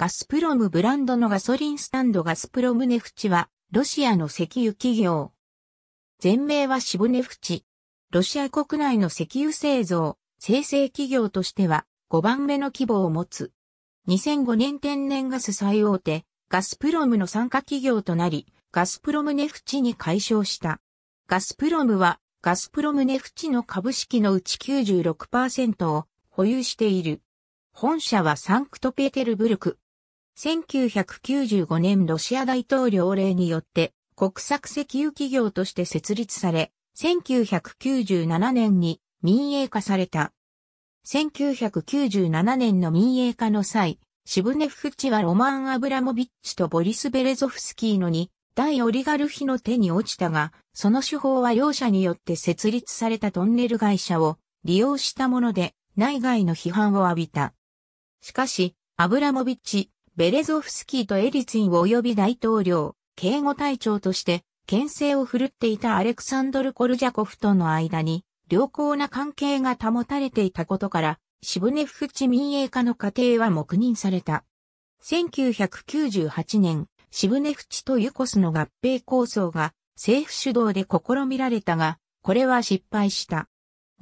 ガスプロムブランドのガソリンスタンドガスプロムネフチは、ロシアの石油企業。全名はシボネフチ。ロシア国内の石油製造、生成企業としては5番目の規模を持つ。2005年天然ガス最大手、ガスプロムの参加企業となり、ガスプロムネフチに解消した。ガスプロムは、ガスプロムネフチの株式のうち96%を保有している。本社はサンクトペテルブルク、1995年ロシア大統領令によって国策石油企業として設立され、1997年に民営化された。1997年の民営化の際、シブネフチはロマン・アブラモビッチとボリス・ベレゾフスキーのに、大オリガルヒの手に落ちたが、その手法は両者によって設立されたトンネル会社を利用したもので、内外の批判を浴びた。しかし、アブラモビッチ、ベレゾフスキーとエリツィン及び大統領、警護隊長として、牽制を振るっていたアレクサンドル・コルジャコフとの間に、良好な関係が保たれていたことから、シブネフチ民営化の過程は黙認された。1998年、シブネフチとユコスの合併構想が政府主導で試みられたが、これは失敗した。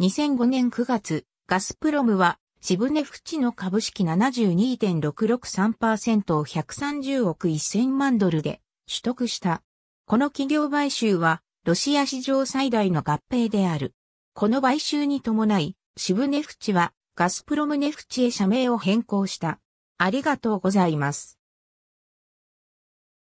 2005年9月、ガスプロムは渋根淵の株式72.663%を130億1000万ドルで取得した。この企業買収は、ロシア史上最大の合併である。この買収に伴い、渋ネフチはガスプロムネフチへ社名を変更した。ありがとうございます。